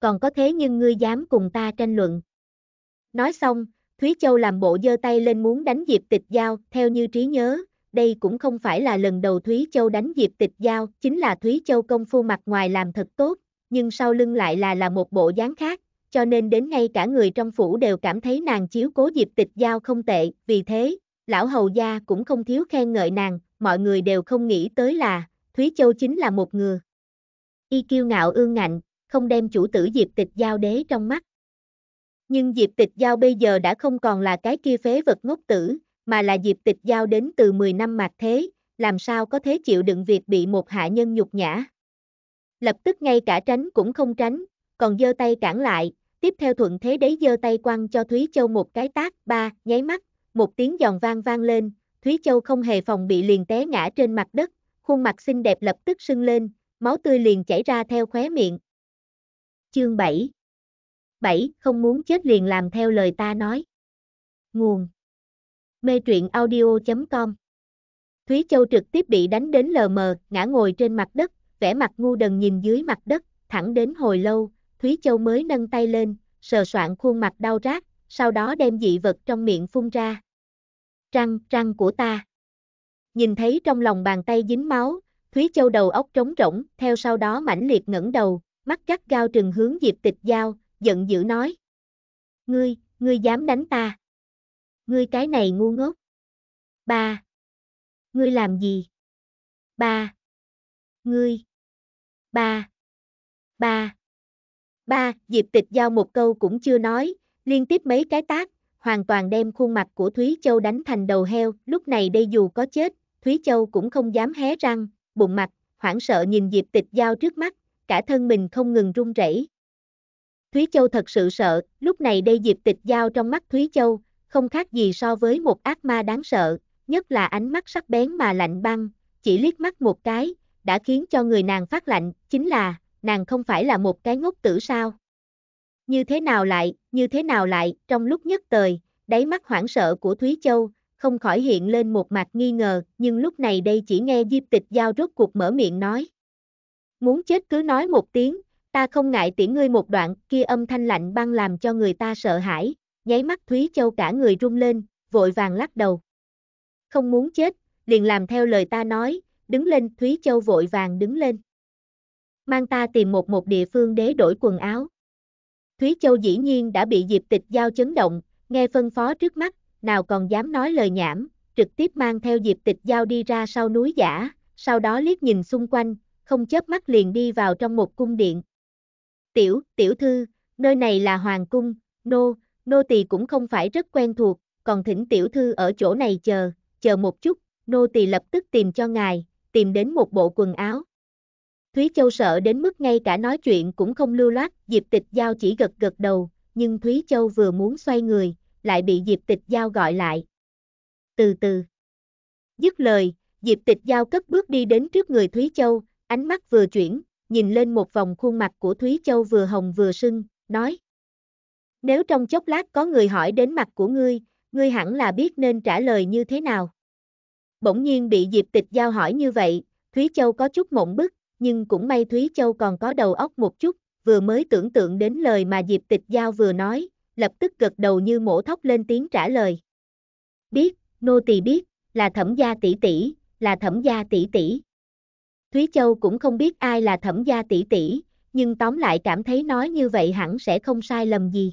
Còn có thế nhưng ngươi dám cùng ta tranh luận. Nói xong, Thúy Châu làm bộ giơ tay lên muốn đánh Diệp Tịch Giao, theo như trí nhớ, đây cũng không phải là lần đầu Thúy Châu đánh Diệp Tịch Giao, chính là Thúy Châu công phu mặt ngoài làm thật tốt, nhưng sau lưng lại là là một bộ dáng khác, cho nên đến ngay cả người trong phủ đều cảm thấy nàng chiếu cố Diệp Tịch Giao không tệ, vì thế, lão hầu gia cũng không thiếu khen ngợi nàng, mọi người đều không nghĩ tới là, Thúy Châu chính là một người. Y kiêu ngạo ương ngạnh, không đem chủ tử Diệp Tịch Giao đế trong mắt. Nhưng Diệp Tịch Giao bây giờ đã không còn là cái kia phế vật ngốc tử, mà là Diệp Tịch Giao đến từ 10 năm mạc thế, làm sao có thể chịu đựng việc bị một hạ nhân nhục nhã. Lập tức ngay cả tránh cũng không tránh, còn giơ tay cản lại, tiếp theo thuận thế đấy giơ tay quăng cho Thúy Châu một cái tát, ba, nháy mắt, một tiếng giòn vang vang lên, Thúy Châu không hề phòng bị liền té ngã trên mặt đất, khuôn mặt xinh đẹp lập tức sưng lên, máu tươi liền chảy ra theo khóe miệng. Chương 7 7. Không muốn chết liền làm theo lời ta nói. Nguồn Mê truyện audio.com Thúy Châu trực tiếp bị đánh đến lờ mờ, ngã ngồi trên mặt đất, vẻ mặt ngu đần nhìn dưới mặt đất, thẳng đến hồi lâu, Thúy Châu mới nâng tay lên, sờ soạn khuôn mặt đau rát, sau đó đem dị vật trong miệng phun ra. Trăng, trăng của ta. Nhìn thấy trong lòng bàn tay dính máu, Thúy Châu đầu óc trống rỗng, theo sau đó mãnh liệt ngẩng đầu, mắt gắt gao trừng hướng Diệp Tịch Giao, giận dữ nói. Ngươi, ngươi dám đánh ta. Ngươi cái này ngu ngốc. Ba. Ngươi làm gì? Ba. Ngươi. Ba. Ba. Ba, Diệp Tịch Giao một câu cũng chưa nói, liên tiếp mấy cái tác, hoàn toàn đem khuôn mặt của Thúy Châu đánh thành đầu heo, lúc này đây dù có chết, Thúy Châu cũng không dám hé răng, bụng mặt, hoảng sợ nhìn Diệp Tịch Giao trước mắt, cả thân mình không ngừng run rẩy. Thúy Châu thật sự sợ, lúc này đây Diệp Tịch Giao trong mắt Thúy Châu, không khác gì so với một ác ma đáng sợ, nhất là ánh mắt sắc bén mà lạnh băng, chỉ liếc mắt một cái, đã khiến cho người nàng phát lạnh, chính là, nàng không phải là một cái ngốc tử sao? Như thế nào lại, như thế nào lại, trong lúc nhất thời, đáy mắt hoảng sợ của Thúy Châu, không khỏi hiện lên một mặt nghi ngờ, nhưng lúc này đây chỉ nghe Diệp Tịch Giao rốt cuộc mở miệng nói. Muốn chết cứ nói một tiếng, ta không ngại tiễn ngươi một đoạn, kia âm thanh lạnh băng làm cho người ta sợ hãi, nháy mắt Thúy Châu cả người run lên, vội vàng lắc đầu. Không muốn chết, liền làm theo lời ta nói, đứng lên Thúy Châu vội vàng đứng lên mang ta tìm một một địa phương để đổi quần áo. Thúy Châu dĩ nhiên đã bị Diệp Tịch Giao chấn động, nghe phân phó trước mắt, nào còn dám nói lời nhảm, trực tiếp mang theo Diệp Tịch Giao đi ra sau núi giả, sau đó liếc nhìn xung quanh, không chớp mắt liền đi vào trong một cung điện. Tiểu, tiểu thư, nơi này là hoàng cung, nô, nô tỳ cũng không phải rất quen thuộc, còn thỉnh tiểu thư ở chỗ này chờ, chờ một chút, nô tỳ lập tức tìm cho ngài, tìm đến một bộ quần áo. Thúy Châu sợ đến mức ngay cả nói chuyện cũng không lưu loát, Diệp Tịch Giao chỉ gật gật đầu, nhưng Thúy Châu vừa muốn xoay người, lại bị Diệp Tịch Giao gọi lại. Từ từ. Dứt lời, Diệp Tịch Giao cất bước đi đến trước người Thúy Châu, ánh mắt vừa chuyển, nhìn lên một vòng khuôn mặt của Thúy Châu vừa hồng vừa sưng, nói. Nếu trong chốc lát có người hỏi đến mặt của ngươi, ngươi hẳn là biết nên trả lời như thế nào. Bỗng nhiên bị Diệp Tịch Giao hỏi như vậy, Thúy Châu có chút mộng bức, nhưng cũng may Thúy Châu còn có đầu óc một chút, vừa mới tưởng tượng đến lời mà Diệp Tịch Giao vừa nói, lập tức gật đầu như mổ thóc lên tiếng trả lời. Biết, nô tỳ biết, là thẩm gia tỷ tỷ, là thẩm gia tỷ tỷ. Thúy Châu cũng không biết ai là thẩm gia tỷ tỷ, nhưng tóm lại cảm thấy nói như vậy hẳn sẽ không sai lầm gì.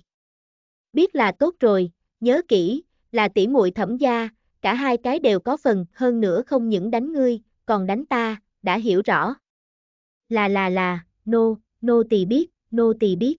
Biết là tốt rồi, nhớ kỹ, là tỷ muội thẩm gia, cả hai cái đều có phần, hơn nữa không những đánh ngươi, còn đánh ta, đã hiểu rõ là là là, nô, nô tỳ biết, nô tỳ biết.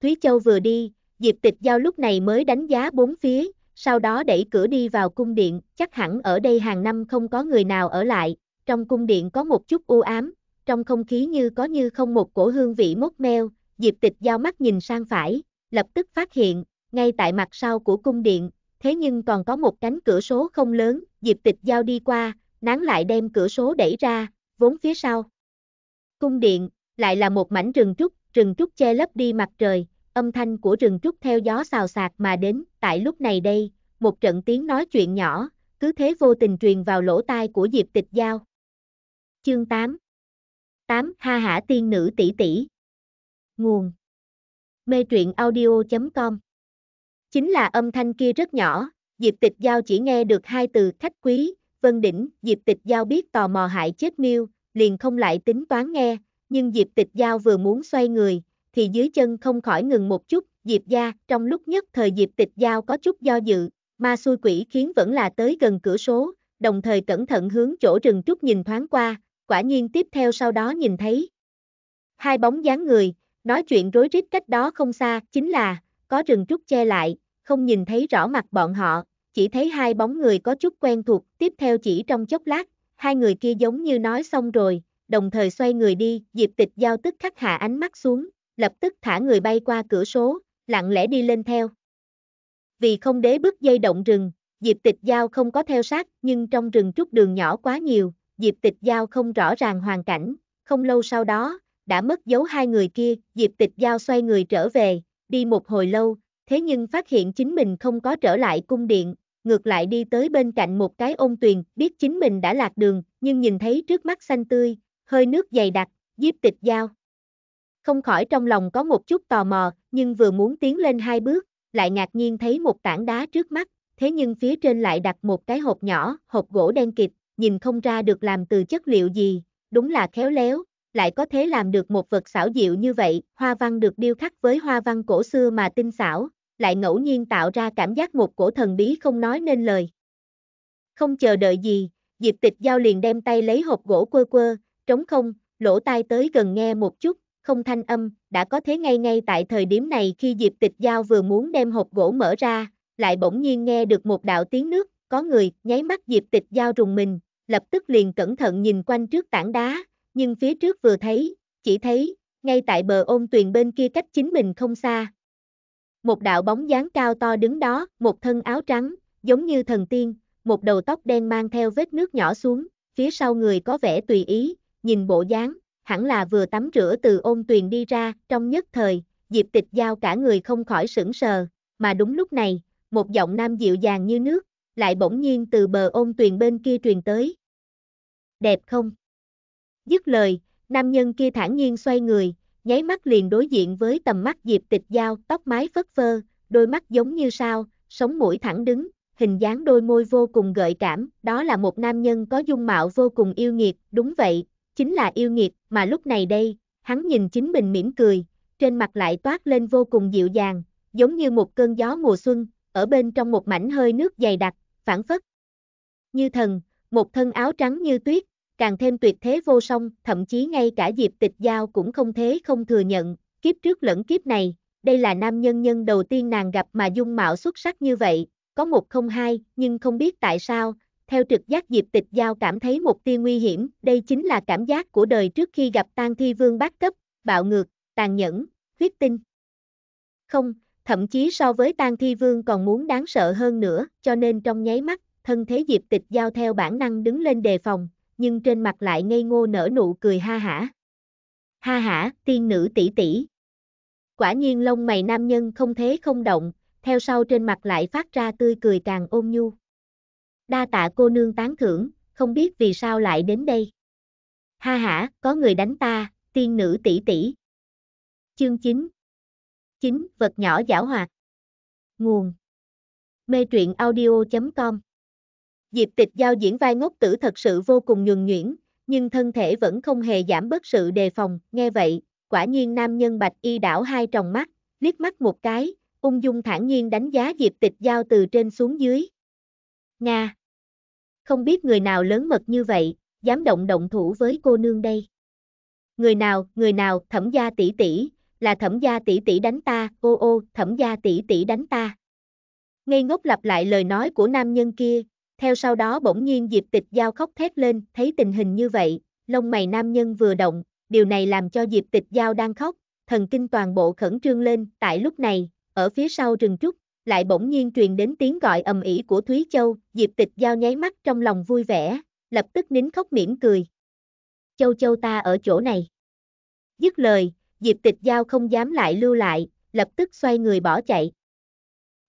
Thúy Châu vừa đi, Diệp Tịch Giao lúc này mới đánh giá bốn phía, sau đó đẩy cửa đi vào cung điện, chắc hẳn ở đây hàng năm không có người nào ở lại, trong cung điện có một chút u ám, trong không khí như có như không một cổ hương vị mốt meo, Diệp Tịch Giao mắt nhìn sang phải, lập tức phát hiện, ngay tại mặt sau của cung điện, thế nhưng còn có một cánh cửa số không lớn, Diệp Tịch Giao đi qua, nán lại đem cửa số đẩy ra, vốn phía sau. Cung điện, lại là một mảnh rừng trúc, rừng trúc che lấp đi mặt trời, âm thanh của rừng trúc theo gió xào xạc mà đến, tại lúc này đây, một trận tiếng nói chuyện nhỏ, cứ thế vô tình truyền vào lỗ tai của Diệp Tịch Giao. Chương 8 8. Ha hả tiên nữ tỷ tỷ Nguồn Mê truyện audio.com Chính là âm thanh kia rất nhỏ, Diệp Tịch Giao chỉ nghe được hai từ khách quý, Vân Đỉnh, Diệp Tịch Giao biết tò mò hại chết miêu, liền không lại tính toán nghe, nhưng Diệp Tịch Giao vừa muốn xoay người, thì dưới chân không khỏi ngừng một chút, Diệp gia, trong lúc nhất thời Diệp Tịch Giao có chút do dự, ma xui quỷ khiến vẫn là tới gần cửa số, đồng thời cẩn thận hướng chỗ rừng trúc nhìn thoáng qua, quả nhiên tiếp theo sau đó nhìn thấy. Hai bóng dáng người, nói chuyện rối rít cách đó không xa, chính là, có rừng trúc che lại, không nhìn thấy rõ mặt bọn họ, chỉ thấy hai bóng người có chút quen thuộc, tiếp theo chỉ trong chốc lát, hai người kia giống như nói xong rồi, đồng thời xoay người đi, Diệp Tịch Giao tức khắc hạ ánh mắt xuống, lập tức thả người bay qua cửa số, lặng lẽ đi lên theo. Vì không đế bước dây động rừng, Diệp Tịch Giao không có theo sát, nhưng trong rừng trúc đường nhỏ quá nhiều, Diệp Tịch Giao không rõ ràng hoàn cảnh, không lâu sau đó, đã mất dấu hai người kia, Diệp Tịch Giao xoay người trở về, đi một hồi lâu, thế nhưng phát hiện chính mình không có trở lại cung điện, ngược lại đi tới bên cạnh một cái ôn tuyền, biết chính mình đã lạc đường, nhưng nhìn thấy trước mắt xanh tươi, hơi nước dày đặc, diếp tịch dao. Không khỏi trong lòng có một chút tò mò, nhưng vừa muốn tiến lên hai bước, lại ngạc nhiên thấy một tảng đá trước mắt, thế nhưng phía trên lại đặt một cái hộp nhỏ, hộp gỗ đen kịt, nhìn không ra được làm từ chất liệu gì, đúng là khéo léo, lại có thể làm được một vật xảo diệu như vậy, hoa văn được điêu khắc với hoa văn cổ xưa mà tinh xảo, lại ngẫu nhiên tạo ra cảm giác một cổ thần bí không nói nên lời. Không chờ đợi gì, Diệp Tịch Giao liền đem tay lấy hộp gỗ quơ quơ, trống không, lỗ tai tới gần nghe một chút, không thanh âm, đã có thế ngay ngay tại thời điểm này khi Diệp Tịch Giao vừa muốn đem hộp gỗ mở ra, lại bỗng nhiên nghe được một đạo tiếng nước, có người, nháy mắt Diệp Tịch Giao rùng mình, lập tức liền cẩn thận nhìn quanh trước tảng đá, nhưng phía trước vừa thấy, chỉ thấy, ngay tại bờ ôn tuyền bên kia cách chính mình không xa, một đạo bóng dáng cao to đứng đó, một thân áo trắng, giống như thần tiên, một đầu tóc đen mang theo vết nước nhỏ xuống, phía sau người có vẻ tùy ý, nhìn bộ dáng, hẳn là vừa tắm rửa từ ôn tuyền đi ra, trong nhất thời, Diệp Tịch Giao cả người không khỏi sững sờ, mà đúng lúc này, một giọng nam dịu dàng như nước, lại bỗng nhiên từ bờ ôn tuyền bên kia truyền tới. Đẹp không? Dứt lời, nam nhân kia thản nhiên xoay người, nháy mắt liền đối diện với tầm mắt Diệp Tịch Giao, tóc mái phất phơ, đôi mắt giống như sao, sống mũi thẳng đứng, hình dáng đôi môi vô cùng gợi cảm, đó là một nam nhân có dung mạo vô cùng yêu nghiệt, đúng vậy, chính là yêu nghiệt, mà lúc này đây, hắn nhìn chính mình mỉm cười, trên mặt lại toát lên vô cùng dịu dàng, giống như một cơn gió mùa xuân, ở bên trong một mảnh hơi nước dày đặc, phản phất. Như thần, một thân áo trắng như tuyết, càng thêm tuyệt thế vô song, thậm chí ngay cả Diệp Tịch Giao cũng không thế không thừa nhận, kiếp trước lẫn kiếp này, đây là nam nhân nhân đầu tiên nàng gặp mà dung mạo xuất sắc như vậy, có một không hai, nhưng không biết tại sao, theo trực giác Diệp Tịch Giao cảm thấy một tia nguy hiểm, đây chính là cảm giác của đời trước khi gặp tan thi vương bát cấp, bạo ngược, tàn nhẫn, huyết tinh. Không, thậm chí so với tan thi vương còn muốn đáng sợ hơn nữa, cho nên trong nháy mắt, thân thế Diệp Tịch Giao theo bản năng đứng lên đề phòng, nhưng trên mặt lại ngây ngô nở nụ cười ha hả. Ha hả, tiên nữ tỷ tỷ. Quả nhiên lông mày nam nhân không thế không động, theo sau trên mặt lại phát ra tươi cười càng ôn nhu. Đa tạ cô nương tán thưởng, không biết vì sao lại đến đây. Ha hả, có người đánh ta, tiên nữ tỷ tỷ. Chương 9 9. Vật nhỏ giảo hoạt Nguồn Mê truyện audio.com Diệp tịch giao diễn vai ngốc tử thật sự vô cùng nhường nhuyễn, nhưng thân thể vẫn không hề giảm bớt sự đề phòng, nghe vậy, quả nhiên nam nhân bạch y đảo hai tròng mắt, liếc mắt một cái, ung dung thản nhiên đánh giá Diệp tịch giao từ trên xuống dưới. Nga! Không biết người nào lớn mật như vậy, dám động động thủ với cô nương đây. Người nào, người nào, thẩm gia tỷ tỷ, là thẩm gia tỷ tỷ đánh ta, ô ô, thẩm gia tỷ tỷ đánh ta. Ngây ngốc lặp lại lời nói của nam nhân kia, theo sau đó bỗng nhiên Diệp Tịch Giao khóc thét lên, thấy tình hình như vậy, lông mày nam nhân vừa động, điều này làm cho Diệp Tịch Giao đang khóc, thần kinh toàn bộ khẩn trương lên, tại lúc này, ở phía sau rừng trúc, lại bỗng nhiên truyền đến tiếng gọi ầm ĩ của Thúy Châu, Diệp Tịch Giao nháy mắt trong lòng vui vẻ, lập tức nín khóc mỉm cười. Châu Châu ta ở chỗ này. Dứt lời, Diệp Tịch Giao không dám lại lưu lại, lập tức xoay người bỏ chạy.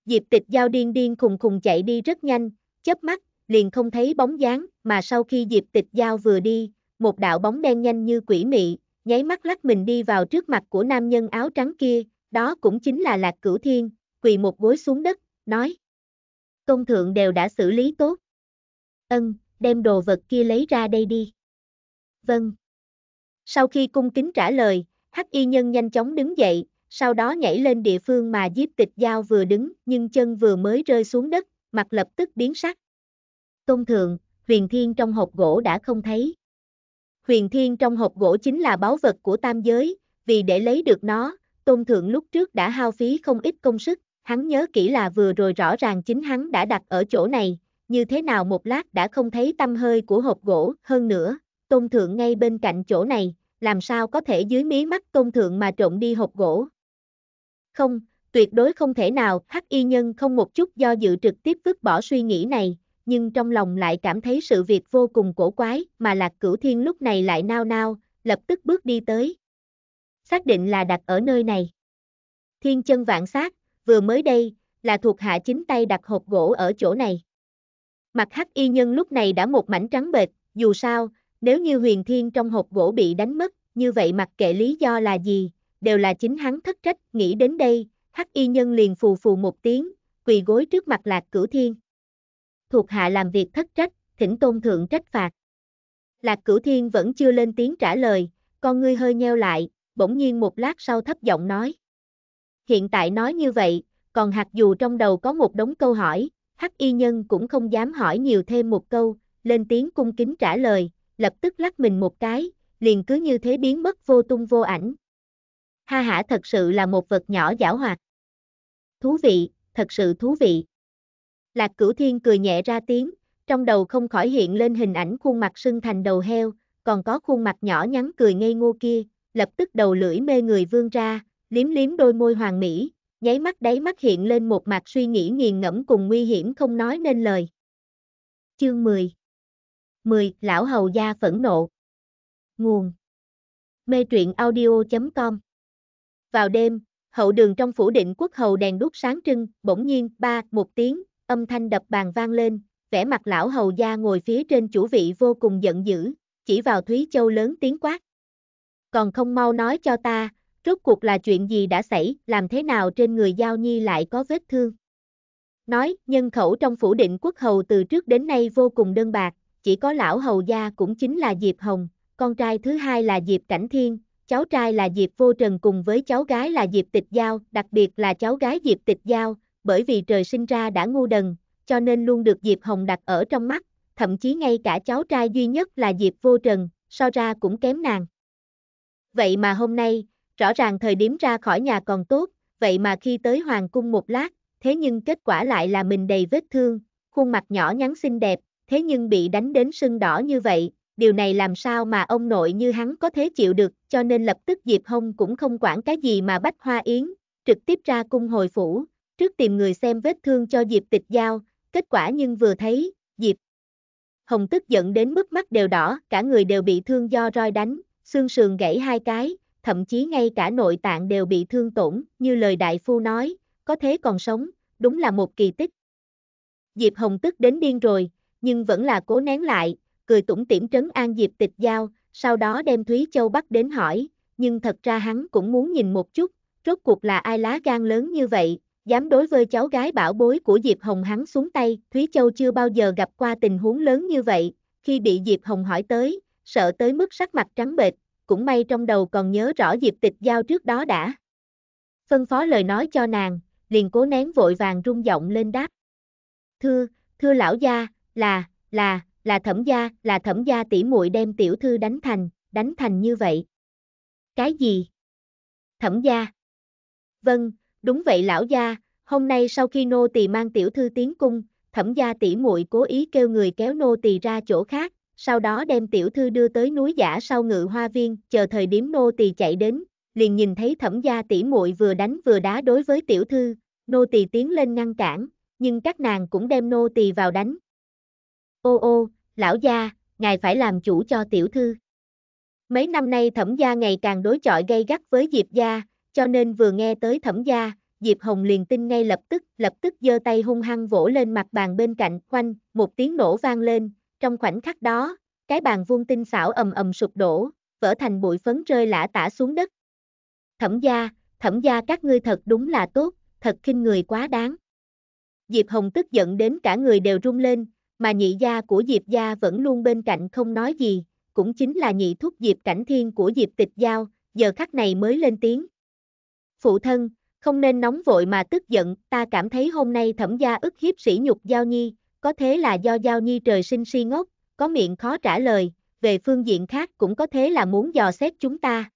Diệp Tịch Giao điên điên khùng khùng chạy đi rất nhanh, chớp mắt, liền không thấy bóng dáng, mà sau khi dịp Tịch Giao vừa đi, một đạo bóng đen nhanh như quỷ mị, nháy mắt lắc mình đi vào trước mặt của nam nhân áo trắng kia, đó cũng chính là Lạc Cửu Thiên, quỳ một gối xuống đất, nói. Công thượng đều đã xử lý tốt. Ân, đem đồ vật kia lấy ra đây đi. Vâng. Sau khi cung kính trả lời, Hắc Y Nhân nhanh chóng đứng dậy, sau đó nhảy lên địa phương mà Diếp Tịch Giao vừa đứng, nhưng chân vừa mới rơi xuống đất, mặt lập tức biến sắc. Tôn thượng, huyền thiên trong hộp gỗ đã không thấy. Huyền thiên trong hộp gỗ chính là báu vật của tam giới, vì để lấy được nó, tôn thượng lúc trước đã hao phí không ít công sức, hắn nhớ kỹ là vừa rồi rõ ràng chính hắn đã đặt ở chỗ này, như thế nào một lát đã không thấy tâm hơi của hộp gỗ, hơn nữa, tôn thượng ngay bên cạnh chỗ này, làm sao có thể dưới mí mắt tôn thượng mà trộn đi hộp gỗ. Không, tuyệt đối không thể nào, hắc y nhân không một chút do dự trực tiếp vứt bỏ suy nghĩ này, nhưng trong lòng lại cảm thấy sự việc vô cùng cổ quái, mà lạc cửu thiên lúc này lại nao nao, lập tức bước đi tới. Xác định là đặt ở nơi này. Thiên chân vạn sát, vừa mới đây, là thuộc hạ chính tay đặt hộp gỗ ở chỗ này. Mặt hắc y nhân lúc này đã một mảnh trắng bệt, dù sao, nếu như huyền thiên trong hộp gỗ bị đánh mất, như vậy mặc kệ lý do là gì, đều là chính hắn thất trách, nghĩ đến đây, hắc y nhân liền phù phù một tiếng, quỳ gối trước mặt lạc cửu thiên. Thuộc hạ làm việc thất trách, thỉnh tôn thượng trách phạt. Lạc cửu thiên vẫn chưa lên tiếng trả lời, con ngươi hơi nheo lại, bỗng nhiên một lát sau thấp giọng nói. Hiện tại nói như vậy, còn hạt dù trong đầu có một đống câu hỏi, hắc y nhân cũng không dám hỏi nhiều thêm một câu, lên tiếng cung kính trả lời, lập tức lắc mình một cái, liền cứ như thế biến mất vô tung vô ảnh ha hả thật sự là một vật nhỏ giảo hoạt. Thú vị, thật sự thú vị. Lạc cửu thiên cười nhẹ ra tiếng, trong đầu không khỏi hiện lên hình ảnh khuôn mặt sưng thành đầu heo, còn có khuôn mặt nhỏ nhắn cười ngây ngô kia, lập tức đầu lưỡi mê người vương ra, liếm liếm đôi môi hoàng mỹ, nháy mắt đáy mắt hiện lên một mặt suy nghĩ nghiền ngẫm cùng nguy hiểm không nói nên lời. Chương 10 10. Lão Hầu Gia Phẫn Nộ Nguồn Mê truyện audio.com vào đêm, hậu đường trong phủ định quốc hầu đèn đuốc sáng trưng, bỗng nhiên, ba, một tiếng, âm thanh đập bàn vang lên, vẻ mặt lão hầu gia ngồi phía trên chủ vị vô cùng giận dữ, chỉ vào Thúy Châu lớn tiếng quát. Còn không mau nói cho ta, rốt cuộc là chuyện gì đã xảy, làm thế nào trên người Giao Nhi lại có vết thương. Nói, nhân khẩu trong phủ định quốc hầu từ trước đến nay vô cùng đơn bạc, chỉ có lão hầu gia cũng chính là Diệp Hồng, con trai thứ hai là Diệp Cảnh Thiên, cháu trai là Diệp Vô Trần cùng với cháu gái là Diệp Tịch Giao, đặc biệt là cháu gái Diệp Tịch Giao, bởi vì trời sinh ra đã ngu đần, cho nên luôn được Diệp Hồng đặt ở trong mắt, thậm chí ngay cả cháu trai duy nhất là Diệp Vô Trần, so ra cũng kém nàng. Vậy mà hôm nay, rõ ràng thời điểm ra khỏi nhà còn tốt, vậy mà khi tới Hoàng Cung một lát, thế nhưng kết quả lại là mình đầy vết thương, khuôn mặt nhỏ nhắn xinh đẹp, thế nhưng bị đánh đến sưng đỏ như vậy, điều này làm sao mà ông nội như hắn có thể chịu được, cho nên lập tức Diệp Hồng cũng không quản cái gì mà bách hoa yến, trực tiếp ra cung hồi phủ, trước tìm người xem vết thương cho Diệp tịch giao, kết quả nhưng vừa thấy, Diệp Hồng tức giận đến mức mắt đều đỏ, cả người đều bị thương do roi đánh, xương sườn gãy hai cái, thậm chí ngay cả nội tạng đều bị thương tổn, như lời đại phu nói, có thế còn sống, đúng là một kỳ tích. Diệp Hồng tức đến điên rồi, nhưng vẫn là cố nén lại, cười tủm tỉm trấn an Diệp Tịch Giao, sau đó đem Thúy Châu bắt đến hỏi, nhưng thật ra hắn cũng muốn nhìn một chút, rốt cuộc là ai lá gan lớn như vậy, dám đối với cháu gái bảo bối của Diệp Hồng hắn xuống tay, Thúy Châu chưa bao giờ gặp qua tình huống lớn như vậy, khi bị Diệp Hồng hỏi tới, sợ tới mức sắc mặt trắng bệch, cũng may trong đầu còn nhớ rõ Diệp Tịch Giao trước đó đã. Phân phó lời nói cho nàng, liền cố nén vội vàng rung giọng lên đáp. Thưa, thưa lão gia, là, là, là thẩm gia, là thẩm gia tỷ muội đem tiểu thư đánh thành, đánh thành như vậy. Cái gì? Thẩm gia. Vâng, đúng vậy lão gia, hôm nay sau khi nô tỳ mang tiểu thư tiến cung, thẩm gia tỷ muội cố ý kêu người kéo nô tỳ ra chỗ khác, sau đó đem tiểu thư đưa tới núi giả sau ngự hoa viên, chờ thời điểm nô tỳ chạy đến, liền nhìn thấy thẩm gia tỷ muội vừa đánh vừa đá đối với tiểu thư, nô tỳ tiến lên ngăn cản, nhưng các nàng cũng đem nô tỳ vào đánh, Ô ô, lão gia, ngài phải làm chủ cho tiểu thư. Mấy năm nay thẩm gia ngày càng đối chọi gây gắt với Diệp gia, cho nên vừa nghe tới thẩm gia, Diệp Hồng liền tin ngay lập tức, lập tức giơ tay hung hăng vỗ lên mặt bàn bên cạnh, khoanh, một tiếng nổ vang lên, trong khoảnh khắc đó, cái bàn vuông tinh xảo ầm ầm sụp đổ, vỡ thành bụi phấn rơi lả tả xuống đất. Thẩm gia, thẩm gia các ngươi thật đúng là tốt, thật khinh người quá đáng. Diệp Hồng tức giận đến cả người đều run lên, mà nhị gia của Diệp gia vẫn luôn bên cạnh không nói gì, cũng chính là nhị thúc Diệp Cảnh Thiên của Diệp Tịch Giao, giờ khắc này mới lên tiếng. Phụ thân, không nên nóng vội mà tức giận, ta cảm thấy hôm nay thẩm gia ức hiếp sỉ nhục Giao Nhi, có thế là do Giao Nhi trời sinh si ngốc, có miệng khó trả lời, về phương diện khác cũng có thế là muốn dò xét chúng ta.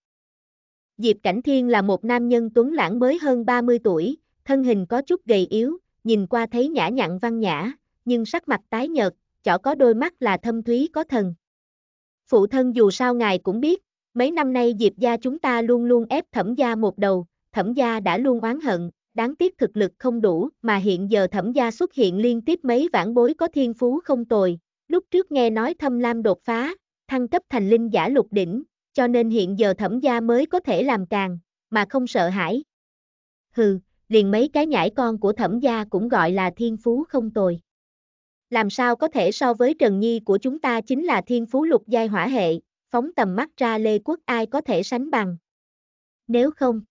Diệp Cảnh Thiên là một nam nhân tuấn lãng mới hơn 30 tuổi, thân hình có chút gầy yếu, nhìn qua thấy nhã nhặn văn nhã, nhưng sắc mặt tái nhợt, chỏ có đôi mắt là thâm thúy có thần. Phụ thân dù sao ngài cũng biết, mấy năm nay Diệp gia chúng ta luôn luôn ép thẩm gia một đầu, thẩm gia đã luôn oán hận, đáng tiếc thực lực không đủ mà hiện giờ thẩm gia xuất hiện liên tiếp mấy vãn bối có thiên phú không tồi. Lúc trước nghe nói thâm lam đột phá, thăng cấp thành linh giả lục đỉnh, cho nên hiện giờ thẩm gia mới có thể làm càng, mà không sợ hãi. Hừ, liền mấy cái nhãi con của thẩm gia cũng gọi là thiên phú không tồi làm sao có thể so với Trần Nhi của chúng ta chính là thiên phú lục giai hỏa hệ, phóng tầm mắt ra Lê Quốc ai có thể sánh bằng. Nếu không,